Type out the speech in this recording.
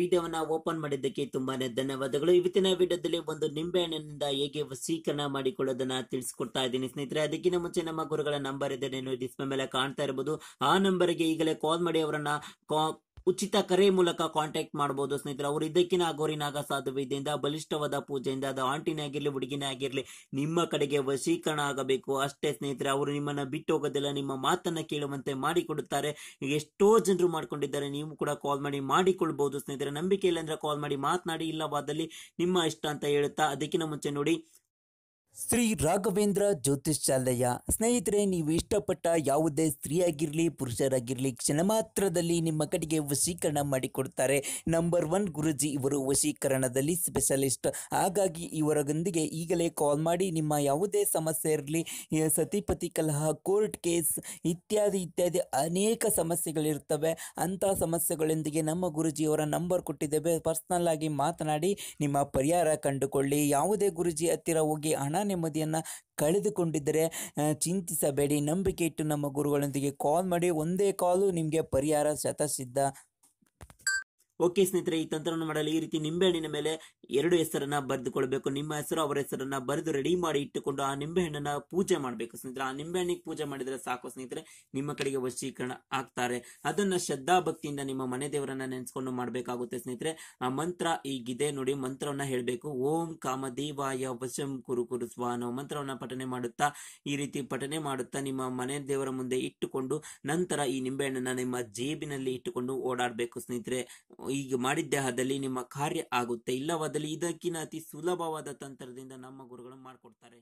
ವಿಡಿಯೋವನ್ನ ಓಪನ್ ಮಾಡಿದ್ದಕ್ಕೆ ತುಂಬಾನೇ ಧನ್ಯವಾದಗಳು ಇವತ್ತಿನ ವಿಡಿಯೋದಲ್ಲಿ ಒಂದು ನಿಂಬೆ ಹಣ್ಣಿನಿಂದ ಹೇಗೆ ವಸೀಕರಣ ಮಾಡಿಕೊಳ್ಳೋದನ್ನ ತಿಳಿಸ್ಕೊಡ್ತಾ ಇದ್ದೀನಿ ಸ್ನೇಹಿತರೆ ಅದಕ್ಕಿಂತ ಮುಂಚೆ ನಮ್ಮ ಗುರುಗಳ ನಂಬರ್ ಇದೆ ಡಿಸ್ಪ್ಲೇ ಮೇಲೆ ಕಾಣ್ತಾ ಇರಬಹುದು ಆ ನಂಬರ್ಗೆ ಈಗಲೇ ಕಾಲ್ ಮಾಡಿ ಅವರನ್ನ ಉಚಿತ ಕರೆ ಮೂಲಕ ಕಾಂಟ್ಯಾಕ್ಟ್ ಮಾಡಬಹುದು ಸ್ನೇಹಿತರೆ ಅವರು ಇದಕ್ಕಿನ ನಾಗ ಇದಿಂದ ಬಲಿಷ್ಠವಾದ ಪೂಜೆಯಿಂದ ಅದು ಆಂಟಿನೇ ಆಗಿರಲಿ ಹುಡುಗಿನೇ ಆಗಿರಲಿ ನಿಮ್ಮ ಕಡೆಗೆ ವಶೀಕರಣ ಆಗಬೇಕು ಅಷ್ಟೇ ಸ್ನೇಹಿತರೆ ಅವರು ನಿಮ್ಮನ್ನ ಬಿಟ್ಟು ಹೋಗೋದಿಲ್ಲ ನಿಮ್ಮ ಮಾತನ್ನ ಕೇಳುವಂತೆ ಮಾಡಿಕೊಡುತ್ತಾರೆ ಎಷ್ಟೋ ಜನರು ಮಾಡ್ಕೊಂಡಿದ್ದಾರೆ ನೀವು ಕೂಡ ಕಾಲ್ ಮಾಡಿ ಮಾಡಿಕೊಳ್ಬಹುದು ಸ್ನೇಹಿತರೆ ನಂಬಿಕೆ ಇಲ್ಲ ಅಂದ್ರೆ ಕಾಲ್ ಮಾಡಿ ಮಾತನಾಡಿ ಇಲ್ಲವಾದಲ್ಲಿ ನಿಮ್ಮ ಇಷ್ಟ ಅಂತ ಹೇಳುತ್ತಾ ಅದಕ್ಕಿಂತ ಮುಂಚೆ ನೋಡಿ ಶ್ರೀ ರಾಘವೇಂದ್ರ ಜ್ಯೋತಿಷ್ಯಾಲಯ ಸ್ನೇಹಿತರೆ ನೀವು ಇಷ್ಟಪಟ್ಟ ಯಾವುದೇ ಸ್ತ್ರೀಯಾಗಿರಲಿ ಪುರುಷರಾಗಿರಲಿ ಕ್ಷಣ ಮಾತ್ರದಲ್ಲಿ ನಿಮ್ಮ ಕಡೆಗೆ ವಶೀಕರಣ ಮಾಡಿಕೊಡ್ತಾರೆ ನಂಬರ್ ಒನ್ ಗುರುಜಿ ಇವರು ವಶೀಕರಣದಲ್ಲಿ ಸ್ಪೆಷಲಿಸ್ಟ್ ಹಾಗಾಗಿ ಇವರೊಂದಿಗೆ ಈಗಲೇ ಕಾಲ್ ಮಾಡಿ ನಿಮ್ಮ ಯಾವುದೇ ಸಮಸ್ಯೆ ಇರಲಿ ಸತಿಪತಿ ಕಲಹ ಕೋರ್ಟ್ ಕೇಸ್ ಇತ್ಯಾದಿ ಇತ್ಯಾದಿ ಅನೇಕ ಸಮಸ್ಯೆಗಳಿರ್ತವೆ ಅಂಥ ಸಮಸ್ಯೆಗಳೊಂದಿಗೆ ನಮ್ಮ ಗುರುಜಿಯವರ ನಂಬರ್ ಕೊಟ್ಟಿದ್ದೇವೆ ಪರ್ಸ್ನಲ್ ಆಗಿ ಮಾತನಾಡಿ ನಿಮ್ಮ ಪರಿಹಾರ ಕಂಡುಕೊಳ್ಳಿ ಯಾವುದೇ ಗುರುಜಿ ಹತ್ತಿರ ಹೋಗಿ ಹಣ ನೆಮ್ಮದಿಯನ್ನು ಕಳೆದುಕೊಂಡಿದ್ದರೆ ಚಿಂತಿಸಬೇಡಿ ನಂಬಿಕೆ ಇಟ್ಟು ನಮ್ಮ ಗುರುಗಳೊಂದಿಗೆ ಕಾಲ್ ಮಾಡಿ ಒಂದೇ ಕಾಲು ನಿಮಗೆ ಪರಿಹಾರ ಶತಸಿದ್ಧ ಓಕೆ ಸ್ನೇಹಿತರೆ ಈ ತಂತ್ರವನ್ನು ಮಾಡಲು ಈ ರೀತಿ ನಿಂಬೆಹಣ್ಣಿನ ಮೇಲೆ ಎರಡು ಹೆಸರನ್ನ ಬರೆದುಕೊಳ್ಬೇಕು ನಿಮ್ಮ ಹೆಸರು ಅವರ ಹೆಸರನ್ನ ಬರೆದು ರೆಡಿ ಮಾಡಿ ಇಟ್ಟುಕೊಂಡು ಆ ನಿಂಬೆಹಣ್ಣನ್ನ ಪೂಜೆ ಮಾಡಬೇಕು ಸ್ನೇಹಿತರೆ ಆ ನಿಂಬೆಹಣ್ಣಿಗೆ ಪೂಜೆ ಮಾಡಿದ್ರೆ ಸಾಕು ಸ್ನೇಹಿತರೆ ನಿಮ್ಮ ಕಡೆಗೆ ವಶೀಕರಣ ಆಗ್ತಾರೆ ಅದನ್ನ ಶ್ರದ್ಧಾ ಭಕ್ತಿಯಿಂದ ನಿಮ್ಮ ಮನೆ ದೇವರನ್ನ ನೆನೆಸ್ಕೊಂಡು ಮಾಡಬೇಕಾಗುತ್ತೆ ಸ್ನೇಹಿತರೆ ಆ ಮಂತ್ರ ಈಗಿದೆ ನೋಡಿ ಮಂತ್ರವನ್ನ ಹೇಳಬೇಕು ಓಂ ಕಾಮ ದೇವಾಯ ವಶಂ ಕುರು ಕುರು ಸ್ವಾನೋ ಮಂತ್ರವನ್ನ ಪಠನೆ ಮಾಡುತ್ತಾ ಈ ರೀತಿ ಪಠನೆ ಮಾಡುತ್ತಾ ನಿಮ್ಮ ಮನೆ ದೇವರ ಮುಂದೆ ಇಟ್ಟುಕೊಂಡು ನಂತರ ಈ ನಿಂಬೆಹಣ್ಣನ್ನ ನಿಮ್ಮ ಜೇಬಿನಲ್ಲಿ ಇಟ್ಟುಕೊಂಡು ಓಡಾಡಬೇಕು ಸ್ನೇಹಿತರೆ ಹೀಗೆ ಮಾಡಿದ್ದೇಹದಲ್ಲಿ ನಿಮ್ಮ ಕಾರ್ಯ ಆಗುತ್ತೆ ಇಲ್ಲವಾದಲ್ಲಿ ಇದಕ್ಕಿಂತ ಅತಿ ಸುಲಭವಾದ ತಂತ್ರದಿಂದ ನಮ್ಮ ಗುರುಗಳು ಮಾಡಿಕೊಡ್ತಾರೆ